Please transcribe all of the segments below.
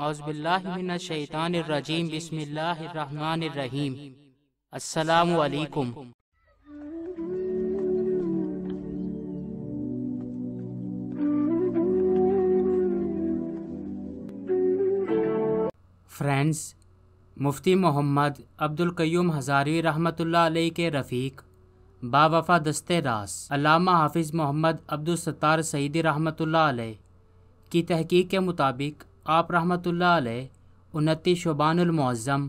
friends Mufti Mohammad Qayyum Hazari रहमतुल्लाह अलैह के रफ़ीक बावफा दस्ते रास अलामा हाफिज़ मोहम्मद अब्दुलस्तार सईदी रहमतुल्लाह की तहकीक के मुताबिक आप रहमतुल्लाह अलैह उनतीस शोबानमज़म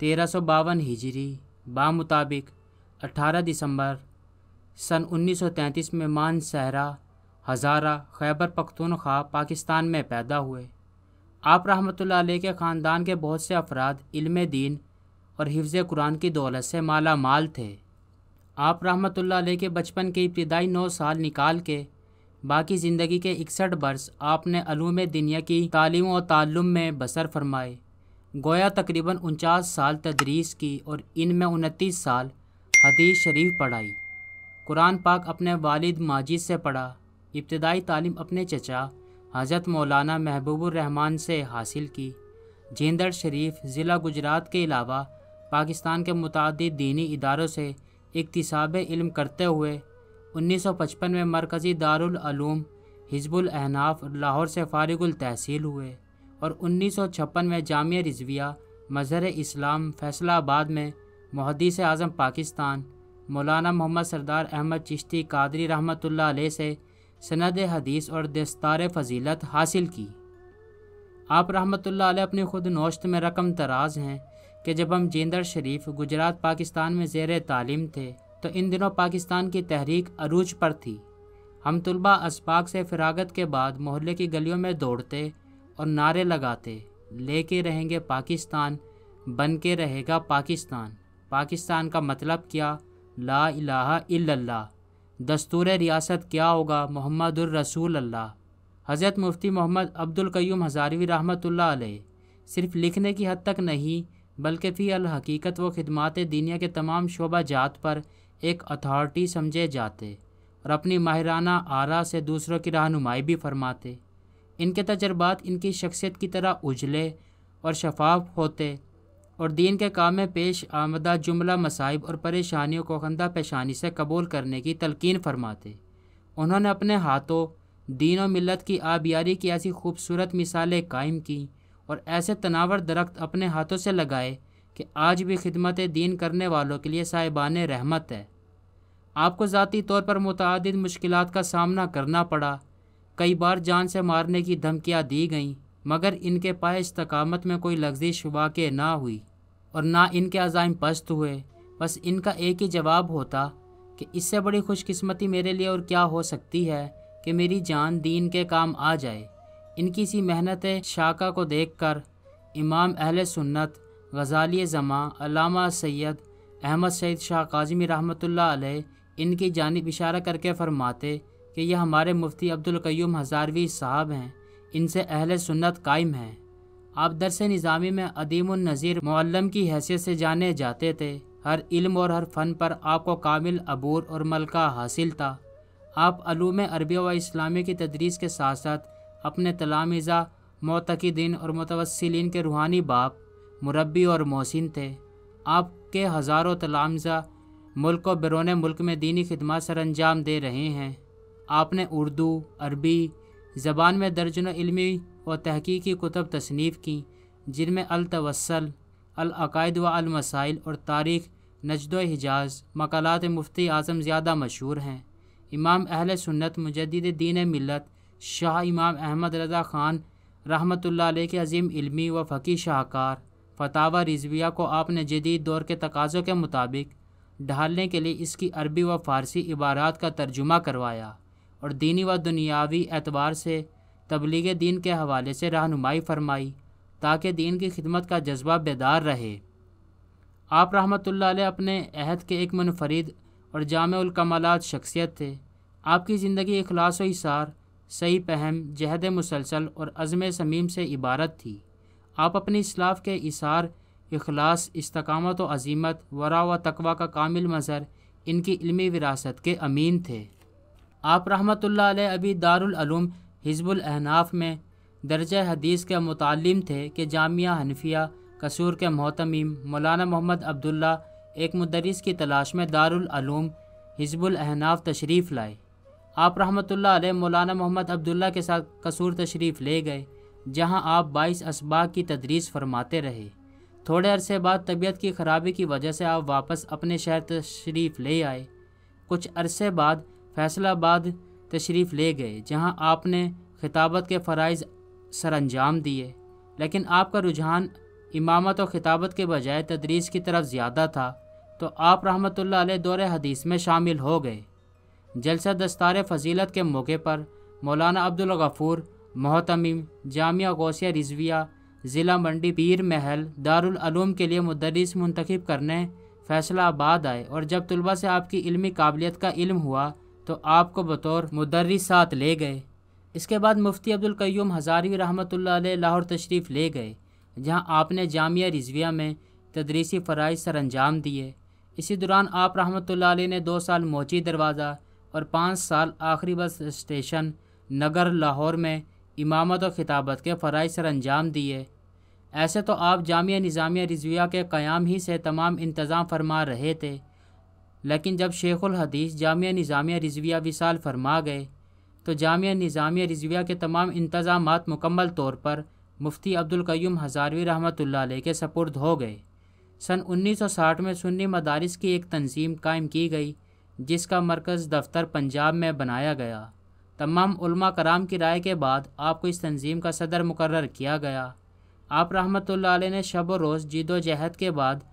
तेरह सौ बावन हिजरी बामुताबिक अठारह दिसंबर सन 1933 में मान सहरा हज़ारा खैबर पख्तूनख्वा पाकिस्तान में पैदा हुए आप रहमतुल्लाह अलैह के ख़ानदान के बहुत से अफराद इल्म दीन और हिफ्ज़ कुरान की दौलत से माला माल थे आप रहमतुल्लाह अलैह के बचपन के इब्तदाई नौ साल निकाल के बाकी ज़िंदगी के इकसठ बरस आपने अलूम दुनिया की तालीम और तालुम में बसर फरमाए गोया तकरीबन उनचास साल तदरीस की और इनमें उनतीस साल हदीस शरीफ पढ़ाई कुरान पाक अपने वालिद माजिद से पढ़ा इब्तदाई तालीम अपने चचा हज़रत मौलाना रहमान से हासिल की जेंदर शरीफ ज़िला गुजरात के अलावा पाकिस्तान के मुतद दीनी इदारों से इकतसाब इल्म करते हुए 1955 में मरकज़ी दारुल दारूम हिजबुल अहनाफ लाहौर से फारिगुल तहसील हुए और 1956 में जामिया रिजविया मज़हर इस्लाम फैसलाबाद में मुहदस आज़म पाकिस्तान मौलाना मोहम्मद सरदार अहमद चिश्ती कादरी रहमत से सनद हदीस और दस्तार फजीलत हासिल की आप रहमत अपनी खुद नौशत में रकम तराज हैं कि जब हम जेंदर शरीफ गुजरात पाकिस्तान में जेर तालीम थे तो इन दिनों पाकिस्तान की तहरीक अरूज पर थी हम तलबा इसबाक से फिरागत के बाद मोहल्ले की गलियों में दौड़ते और नारे लगाते लेके रहेंगे पाकिस्तान बन के रहेगा पाकिस्तान पाकिस्तान का मतलब क्या ला इलाहा दस्तूर रियासत क्या होगा मोहम्मद रसूल अल्लाह हज़रत मुफ्ती मोहम्मद अब्दुल क्यूम हज़ारवी रहमत सिर्फ लिखने की हद तक नहीं बल्कि फ़ी अलहकीकत व खदमात दीनिया के तमाम शोबा जात पर एक अथॉरिटी समझे जाते और अपनी माहराना आरा से दूसरों की रहनुमाई भी फरमाते इनके तजर्बात इनकी शख्सियत की तरह उजले और शफाफ होते और दीन के काम में पेश आमदा जुमला मसाइब और परेशानियों को खंदा पेशानी से कबूल करने की तलकिन फरमाते उन्होंने अपने हाथों दीन और मिलत की आबियारी की ऐसी खूबसूरत मिसालें कायम की और ऐसे तनावर दरख्त अपने हाथों से लगाए कि आज भी खिदमत दीन करने वालों के लिए साहिबान रहमत है आपको ज़ाती तौर पर मुतद मुश्किल का सामना करना पड़ा कई बार जान से मारने की धमकियाँ दी गईं मगर इनके पाए इस्तकामत में कोई लग्जिश वाक़ ना हुई और ना इनके अज़ाइम पस्त हुए बस इनका एक ही जवाब होता कि इससे बड़ी खुशकस्मती मेरे लिए और क्या हो सकती है कि मेरी जान दीन के काम आ जाए इनकी सी मेहनत शाका को देख कर इमाम अहल सुन्नत गज़ाली ज़मा अलामा सैद अहमद सैद शाह काजमी रहमत इनकी जानब इशारा करके फरमाते कि यह हमारे मुफ्ती अब्दुल्क्यूम हज़ारवी साहब हैं इनसे अहल सुन्नत कायम हैं आप दरस निज़ामी में अदीम नज़ीर मल्लम की हैसियत से जाने जाते थे हर इल्म और हर फ़न पर आपको कामिल अबूर और मलका हासिल था आप आलूम अरबी व इस्लामी की तदरीस के साथ साथ अपने तलामिज़ा मोतकदीन और मुतवसलिन के रूहानी बाप मुरबी और मोहसिन थे आपके हज़ारों तलामजा मुल्क और बैरून मुल्क में दीनी खदमात सर अंजाम दे रहे हैं आपने उर्दू अरबी ज़बान में दर्जन इलमी व तहकीकी कुतब तसनीफ़ की जिनमें अलतवसल अलकायद व अलमसाइल और तारीख़ नजद हिजाज मकालत मुफ्ती आज़म ज़्यादा मशहूर हैं इमाम अहल सुन्नत मुजद दीन मिलत शाह इमाम अहमद रज़ा ख़ान रहमत के अजीम इलमी व फ़की शाहकार फतावा रिजविया को आपने जदीद दौर के तकाज़ों के मुताबिक ढालने के लिए इसकी अरबी व फ़ारसी इबारात का तर्जुमा करवाया और दीनी व दुनियावी एतबार से तबलीग दीन के हवाले से रहनुमाई फरमाई ताकि दीन की खिदमत का जज्बा बेदार रहे आप रहमत अपने अहद के एक मुनफरद और जामकमालत शख्सियत थे आपकी ज़िंदगी अखलास वसार सही पहम जहद मुसलसल और अज़म समीम से इबारत थी आप अपने इसलाफ के इसार अखलास इस्तकामत व अजीमत वरा व तकवा का कामिल मज़र इनकी इलमी विरासत के अमीन थे आप रहमत अभी दारुलूम हिजबुल अहनाफ में दर्ज हदीस के मुतालिम थे कि जामिया हनफिया कसूर के मोहतमीम मौलाना मोहम्मद अब्दुल्ला एक मदरस की तलाश में दारुलूम हिजबुल अहनाफ तशरीफ़ लाए आप रहमत मौलाना मोहम्मद अब्दुल्ला के साथ कसूर तशरीफ़ ले गए जहां आप 22 इसबा की तदरीस फरमाते रहे थोड़े अरसे बाद तबीयत की ख़राबी की वजह से आप वापस अपने शहर तशरीफ़ ले आए कुछ अरसे बाद फैसलाबाद तशरीफ़ ले गए जहां आपने खिताबत के फ़रज़ सरंजाम दिए लेकिन आपका रुझान इमामत और खिताबत के बजाय तदरीस की तरफ ज़्यादा था तो आप रहमत दौर हदीस में शामिल हो गए जलसा दस्तार फजीलत के मौके पर मौलाना अब्दुल गफ़ूर मोहतमिम जामिया गौसिया रिजविया ज़िला मंडी पीर महल दारुल दारूम के लिए मुदरस मुंतखब करने फैसला आबाद आए और जब तलबा से आपकी इल्मी काबिलियत का इल्म हुआ तो आपको बतौर मुदरस साथ ले गए इसके बाद मुफ्ती अब्दुलकयूम हज़ारवी रहमत लाहौर तशरीफ़ ले गए जहाँ आपने जामिया रिजविया में तदरीसी फ़राज़ सर अंजाम दिए इसी दौरान आप रहमत ने दो साल मोची दरवाज़ा और पाँच साल आखिरी बस स्टेशन नगर लाहौर में इमामत और खिताबत के फ़राज सर अंजाम दिए ऐसे तो आप जामिया निज़ामिया रिजविया के क़्याम ही से तमाम इंतज़ाम फरमा रहे थे लेकिन जब शेखुलहदीस हदीस जामिया निज़ामिया रिजविया विशाल फरमा गए तो जामिया निज़ामिया रिजविया के तमाम इंतज़ाम मुकम्मल तौर पर मुफ्ती अब्दुल्कयम हज़ारवी रहमत के सपुर्द हो गए सन 1960 में सुन्नी मदारस की एक तंजीम कायम की गई जिसका मरकज़ दफ्तर पंजाब में बनाया गया तमाम उलमा कराम की राय के बाद आपको इस तंजीम का सदर मुकर किया गया आप रहमत ने शब व रोज़ जीदोजहद के बाद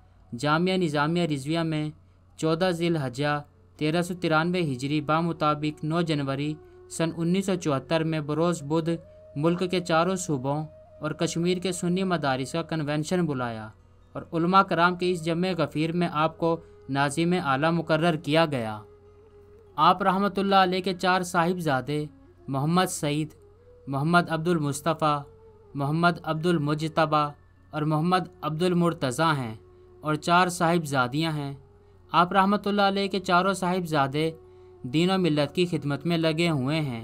जामिया निज़ामिया रिजविया में चौदह ज़िल हजा तेरह सौ तिरानवे हिजरी बामुताबिक नौ जनवरी सन उन्नीस सौ चौहत्तर में बरोज़ बुध मुल्क के चारों सूबों और कश्मीर के सुन्नी मदारस का कन्वेंशन बुलाया और कराम के इस जम गफ़ीर में आपको नाजिम आला मुकर किया गया आप रहमतुल्लाह अलैह के चार साहिबजादे मोहम्मद सईद मोहम्मद अब्दुल मुस्तफ़ा मोहम्मद अब्दुल मुजतबा और मोहम्मद अब्दुल मुर्तज़ा हैं और चार साहिबजादियाँ हैं आप रहमतुल्लाह अलैह के चारों साहिबजादे दीन व मिलत की खिदमत में लगे हुए हैं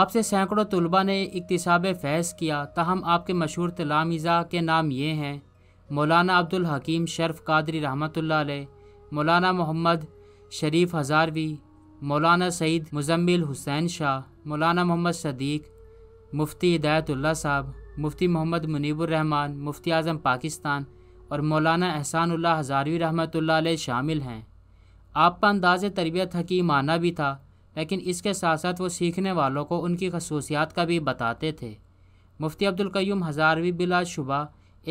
आपसे सैकड़ों तलबा ने इकतसाब फैस किया तहम आपके मशहूर तलामीज़ा के नाम ये हैं मौलाना अब्दुल हकीम शरफ़ कादरी रहमतुल्लाह मौलाना मोहम्मद शरीफ हज़ारवी मौलाना सईद मुजम्मिल हुसैन शाह मौलाना मोहम्मद सदीक मुफ्ती हिदायतुल्ला साहब मुफ्ती मोहम्मद मुनीबरहमान मुफ्ती आज़म पाकिस्तान और मौलाना एहसानुल्लाह हज़ारवी रहमत शामिल हैं आपका अंदाज़ तरबियत हकी माना भी था लेकिन इसके साथ साथ वो सीखने वालों को उनकी खसूसियात का भी बताते थे मुफ्ती अब्दुलकयूम हज़ारवी बिला शुबा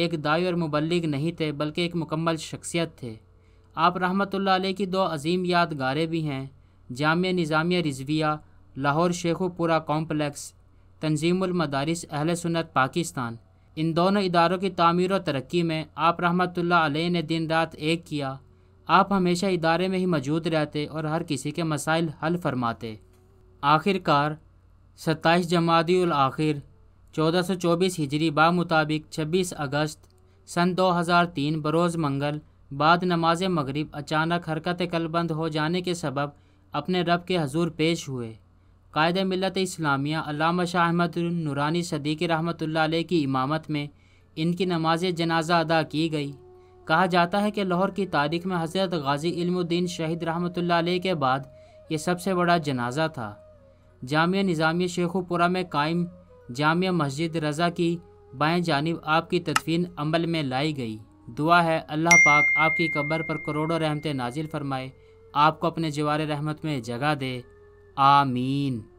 एक दाई और मुबलिक नहीं थे बल्कि एक मुकम्मल शख्सियत थे आप अलैह की दो अजीम यादगारें भी हैं जामिया निज़ामिया रिजविया लाहौर शेखोपुरा कॉम्प्लेक्स तंजीमदारस अहल सुनत पाकिस्तान इन दोनों इदारों की तमीर और तरक्की में आप रहमत ने दिन रात एक किया आप हमेशा इदारे में ही मौजूद रहते और हर किसी के मसाइल हल फरमाते आखिरकार सत्ताईस जमादी आखिर चौदह सौ चौबीस हिजरी बा मुताबिक छब्बीस अगस्त सन दो हज़ार तीन बरोज़ मंगल बाद नमाज मगरब अचानक हरकत कलबंद हो जाने के सबब अपने रब के हजूर पेश हुए कायद मिलत इस्लामिया अलामा शाह अहमद नूरानी सदीक़ी रहमत की इमामत में इनकी नमाज जनाजा अदा की गई कहा जाता है कि लाहौर की तारीख में हज़रत गाजी इल्मुद्दीन शहीद रहमत के बाद ये सबसे बड़ा जनाजा था जामिया निज़ामिया शेखुपुरा में कायम जामिया मस्जिद रज़ा की बाएँ जानब आपकी तदफीन अमल में लाई गई दुआ है अल्लाह पाक आपकी कब्र पर करोड़ों रहमत नाजिल फरमाए आपको अपने जवार रहमत में जगह दे आमीन